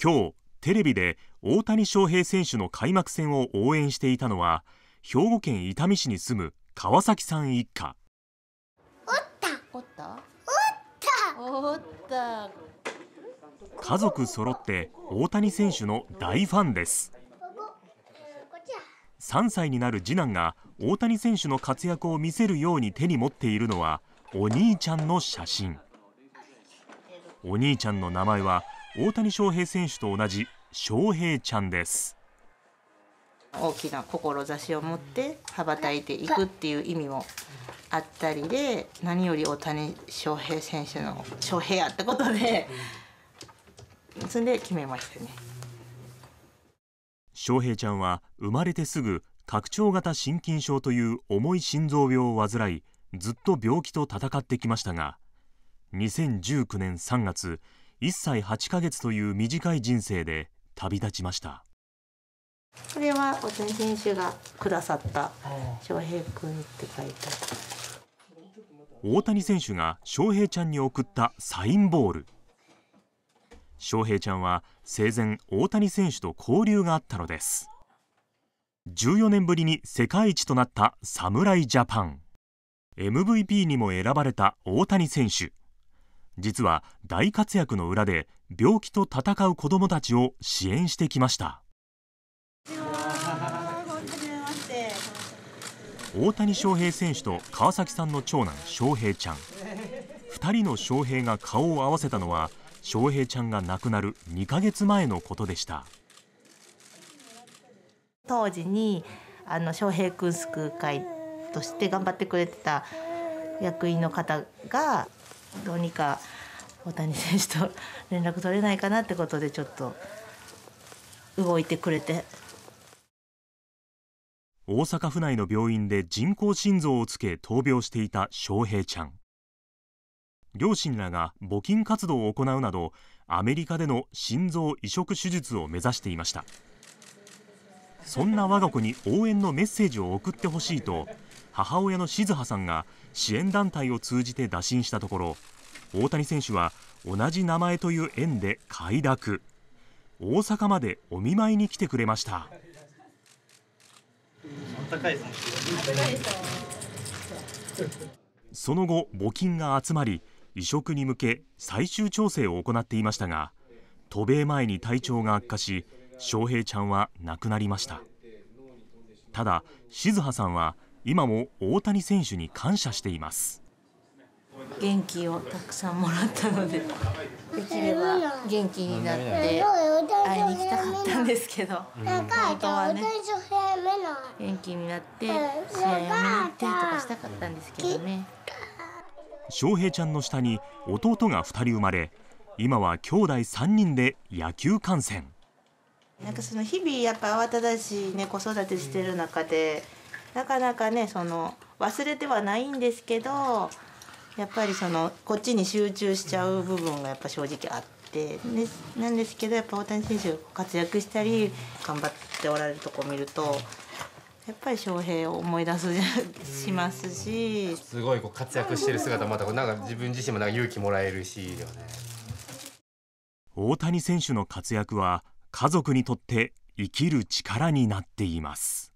今日テレビで大谷翔平選手の開幕戦を応援していたのは兵庫県伊丹市に住む川崎さん一家おったおったおった家族揃って大谷選手の大ファンです3歳になる次男が大谷選手の活躍を見せるように手に持っているのはお兄ちゃんの写真お兄ちゃんの名前は大谷翔平選手と同じ翔平ちゃんです大きな志を持って羽ばたいていくっていう意味もあったりで何より大谷翔平選手の翔平やってことでそれで決めましたね翔平ちゃんは生まれてすぐ拡張型心筋症という重い心臓病を患いずっと病気と戦ってきましたが2019年3月1歳8ヶ月という短い人生で旅立ちましたこれは大谷選手がくださった翔平君って書いて大谷選手が翔平ちゃんに送ったサインボール翔平ちゃんは生前大谷選手と交流があったのです14年ぶりに世界一となった侍ジャパン MVP にも選ばれた大谷選手実は大活躍の裏で病気と戦う子どもたちを支援してきました大谷翔平選手と川崎さんの長男翔平ちゃん2人の翔平が顔を合わせたのは翔平ちゃんが亡くなる2ヶ月前のことでした当時にあの翔平君救う会として頑張ってくれてた役員の方がどうにか大谷選手と連絡取れないかなってことでちょっと動いてくれて大阪府内の病院で人工心臓をつけ闘病していた翔平ちゃん両親らが募金活動を行うなどアメリカでの心臓移植手術を目指していましたそんな我が子に応援のメッセージを送ってほしいと母親の静葉さんが支援団体を通じて打診したところ大谷選手は同じ名前という縁で快諾大阪までお見舞いに来てくれましたその後募金が集まり移植に向け最終調整を行っていましたが渡米前に体調が悪化し翔平ちゃんは亡くなりましたただ静葉さんは今も大谷選手に感謝しています元気をたくさんもらったのでできれば元気になって会いに来たかったんですけど、本当はね元気になって試合を見に行ってとかしたかったんですけどね翔平ちゃんの下に弟が二人生まれ今は兄弟三人で野球観戦なんかその日々やっぱ慌ただしいね子育てしてる中でなかなかねその忘れてはないんですけどやっぱりそのこっちに集中しちゃう部分がやっぱ正直あって、なんですけどやっぱ大谷選手活躍したり頑張っておられるとこ見るとやっぱり翔平を思い出すしますしすごいこう活躍してる姿またなんか自分自身もなんか勇気もらえるし、ね、大谷選手の活躍は家族にとって生きる力になっています。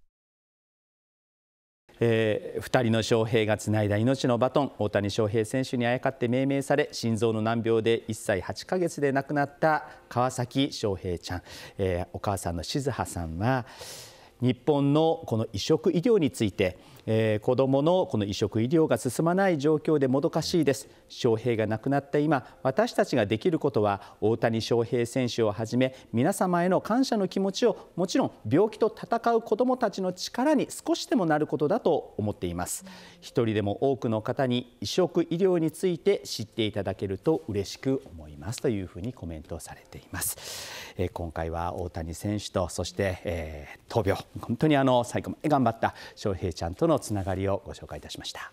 えー、2人の翔平がつないだ命のバトン大谷翔平選手にあやかって命名され心臓の難病で1歳8ヶ月で亡くなった川崎翔平ちゃん、えー、お母さんの静葉さんは日本のこの移植医療についてえー、子どものこの移植医療が進まない状況でもどかしいです翔平が亡くなった今私たちができることは大谷翔平選手をはじめ皆様への感謝の気持ちをもちろん病気と闘う子どもたちの力に少しでもなることだと思っています一人でも多くの方に移植医療について知っていただけると嬉しく思いますというふうにコメントされています、えー、今回は大谷選手とそして、えー、闘病本当にあの最後まで頑張った翔平ちゃんとののつながりをご紹介いたしました。